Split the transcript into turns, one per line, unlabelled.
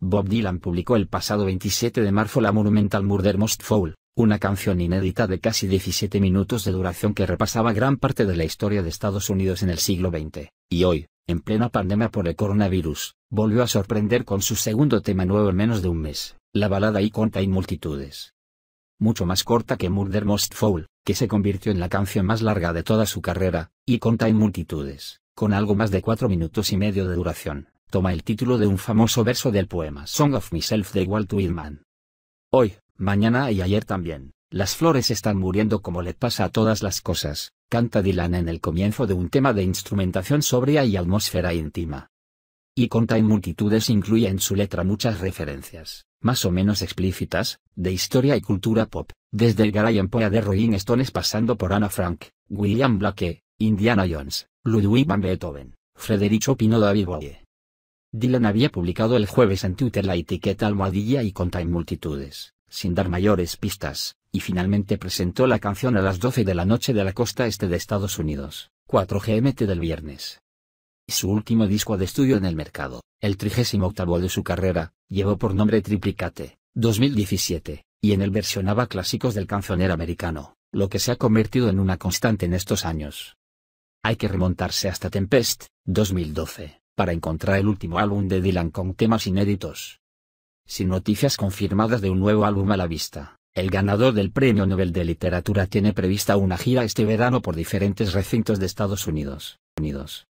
Bob Dylan publicó el pasado 27 de marzo la Monumental Murder Most Foul, una canción inédita de casi 17 minutos de duración que repasaba gran parte de la historia de Estados Unidos en el siglo XX, y hoy, en plena pandemia por el coronavirus, volvió a sorprender con su segundo tema nuevo en menos de un mes, la balada y In Multitudes. Mucho más corta que Murder Most Foul, que se convirtió en la canción más larga de toda su carrera, y In Multitudes, con algo más de cuatro minutos y medio de duración toma el título de un famoso verso del poema Song of Myself de Walt Whitman. Hoy, mañana y ayer también, las flores están muriendo como le pasa a todas las cosas, canta Dylan en el comienzo de un tema de instrumentación sobria y atmósfera íntima. Y conta en multitudes incluye en su letra muchas referencias, más o menos explícitas, de historia y cultura pop, desde el en Poe de Rolling Stones pasando por Anna Frank, William Blake, Indiana Jones, Ludwig van Beethoven, Frederic Chopin o Dylan había publicado el jueves en Twitter la etiqueta Almohadilla y Conta en Multitudes, sin dar mayores pistas, y finalmente presentó la canción a las 12 de la noche de la costa este de Estados Unidos, 4 GMT del viernes. Su último disco de estudio en el mercado, el 38 de su carrera, llevó por nombre Triplicate, 2017, y en él versionaba clásicos del cancionero americano, lo que se ha convertido en una constante en estos años. Hay que remontarse hasta Tempest, 2012, para encontrar el último álbum de Dylan con temas inéditos. Sin noticias confirmadas de un nuevo álbum a la vista, el ganador del Premio Nobel de Literatura tiene prevista una gira este verano por diferentes recintos de Estados Unidos.